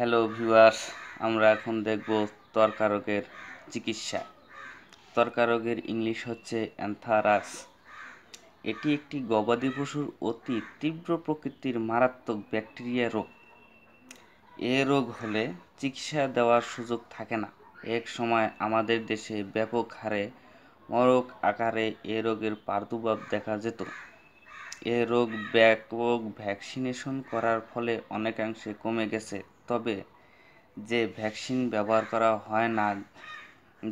hello viewers আমরা এখন দেখব ত্বরকারকের চিকিৎসা ত্বরকারকের ইংলিশ হচ্ছে অ্যান্থারাস এটি একটি গবাদি পশুর অতি তীব্র প্রকৃতির মারাত্মক ব্যাকটেরিয়া রোগ এ রোগ হলে চিকিৎসা দেওয়ার সুযোগ থাকে না এক সময় আমাদের দেশে ব্যাপক হারে মরক আকারে এ রোগের প্রাদুর্ভাব দেখা যেত এ রোগ ব্যাপক ভ্যাকসিনেশন করার ফলে অনেকাংশে কমে গেছে তবে যে ভ্যাকসিন ব্যবহার করা হয় না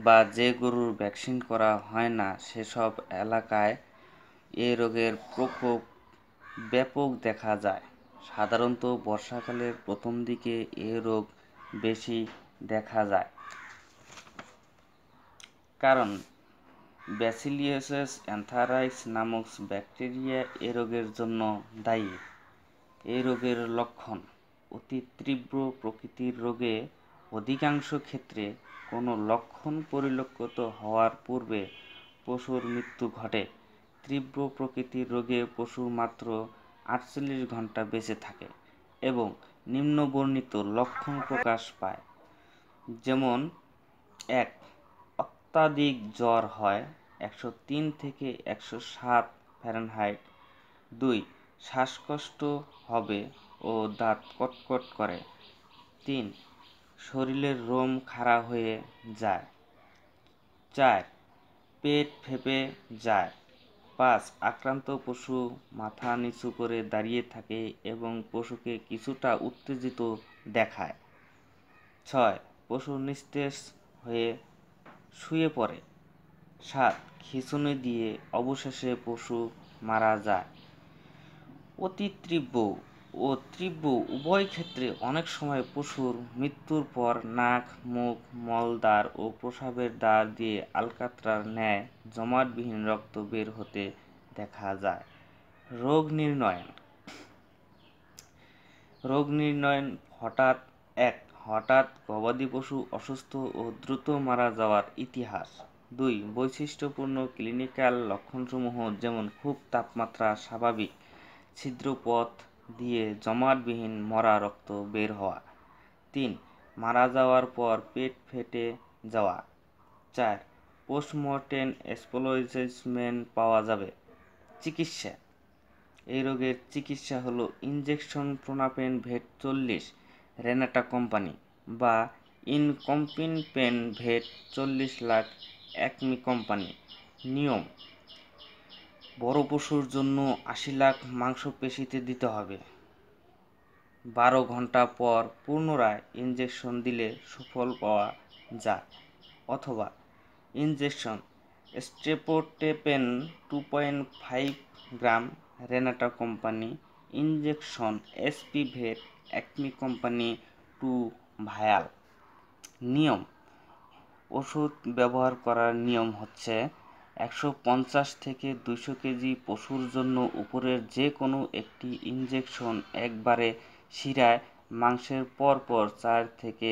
বা যে গরুর ভ্যাকসিন করা হয় না সেসব এলাকায় এ রোগের প্রকোপ ব্যাপক দেখা যায় সাধারণত বর্ষাকালের প্রথম দিকে এ রোগ বেশি দেখা যায় কারণ ব্যাসিলিওসিস অ্যান্থারাইস নামক ব্যাকটেরিয়া এ রোগের জন্য দায়ী এই রোগের লক্ষণ অতি তীব্র প্রকৃতির রোগে অধিকাংশ ক্ষেত্রে কোনো লক্ষণ পরিলক্ষিত হওয়ার পূর্বে পশুর মৃত্যু ঘটে তীব্র প্রকৃতির রোগে পশু মাত্র আটচল্লিশ ঘন্টা বেঁচে থাকে এবং নিম্নবর্ণিত লক্ষণ প্রকাশ পায় যেমন এক অত্যাধিক জ্বর হয় একশো তিন থেকে একশো সাত ফ্যারেনহাইট দুই শ্বাসকষ্ট হবে ও দাঁত কটকট করে তিন শরীরের রোম খাড়া হয়ে যায় চার পেট ফেপে যায় পাঁচ আক্রান্ত পশু মাথা নিচু করে দাঁড়িয়ে থাকে এবং পশুকে কিছুটা উত্তেজিত দেখায় ছয় পশু নিস্তেজ হয়ে শুয়ে পড়ে সাত খিঁচুনি দিয়ে অবশেষে পশু মারা যায় অতি তীব্র ও তীব্র উভয় ক্ষেত্রে অনেক সময় পশুর মৃত্যুর পর নাক মুখ মলদ্বার ও প্রসাবের দ্বার দিয়ে আলকাত্রার ন্যায় জমাটবিহীন রক্ত বের হতে দেখা যায় রোগ নির্ণয় রোগ নির্ণয় হঠাৎ এক হঠাৎ গবাদি পশু অসুস্থ ও দ্রুত মারা যাওয়ার ইতিহাস দুই বৈশিষ্ট্যপূর্ণ ক্লিনিক্যাল লক্ষণসমূহ যেমন খুব তাপমাত্রা স্বাভাবিক ছিদ্রপথ দিয়ে জমাটবিহীন মরা রক্ত বের হওয়া তিন মারা যাওয়ার পর পেট ফেটে যাওয়া চার পোস্টমর্টেম অ্যাসপোলোজেসমেন্ট পাওয়া যাবে চিকিৎসা এই রোগের চিকিৎসা হলো ইনজেকশন প্রোনাপেন ভেট চল্লিশ রেনাটা কোম্পানি বা ইনকম্পিনপেনভেট চল্লিশ লাখ একমি কোম্পানি নিয়ম বড় পশুর জন্য আশি লাখ মাংসপেশিতে দিতে হবে বারো ঘন্টা পর পুনরায় ইঞ্জেকশন দিলে সুফল পাওয়া যায় অথবা ইঞ্জেকশন স্টেপোটেপেন two point five gram Renata company injection এসপিভেট অ্যাকমি কোম্পানি টু ভায়াল নিয়ম ওষুধ ব্যবহার করার নিয়ম হচ্ছে একশো পঞ্চাশ থেকে দুশো কেজি পশুর জন্য উপরের যে কোনো একটি ইনজেকশন একবারে শিরায় মাংসের পর পর চার থেকে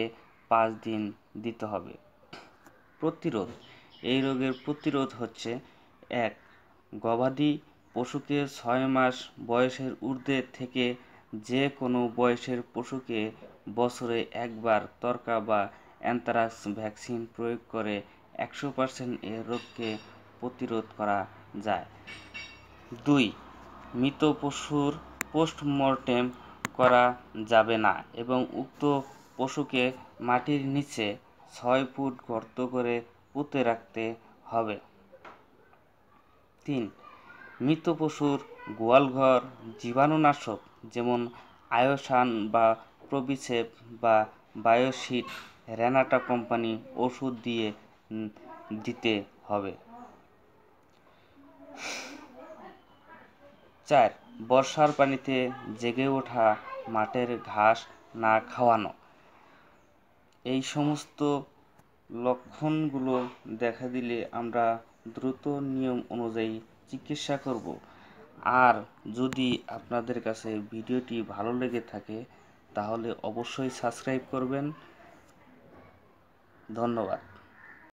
পাঁচ দিন দিতে হবে প্রতিরোধ এই রোগের প্রতিরোধ হচ্ছে এক গবাদি পশুকে ছয় মাস বয়সের ঊর্ধ্বে থেকে যে কোনো বয়সের পশুকে বছরে একবার তরকা বা অ্যানথ্রাক্স ভ্যাকসিন প্রয়োগ করে একশো পার্সেন্ট এ রোগকে প্রতিরোধ করা যায় দুই মৃত পশুর পোস্টমর্টেম করা যাবে না এবং উক্ত পশুকে মাটির নিচে ছয় ফুট গর্ত করে পুঁতে রাখতে হবে তিন মৃত পশুর গোয়ালঘর জীবাণুনাশক যেমন আয়োসান বা প্রবিসেপ বা বায়োশিট রেনাটা কোম্পানি ওষুধ দিয়ে দিতে হবে চার বর্ষার পানিতে জেগে ওঠা মাঠের ঘাস না খাওয়ানো এই সমস্ত লক্ষণগুলো দেখা দিলে আমরা দ্রুত নিয়ম অনুযায়ী চিকিৎসা করব আর যদি আপনাদের কাছে ভিডিওটি ভালো লেগে থাকে তাহলে অবশ্যই সাবস্ক্রাইব করবেন ধন্যবাদ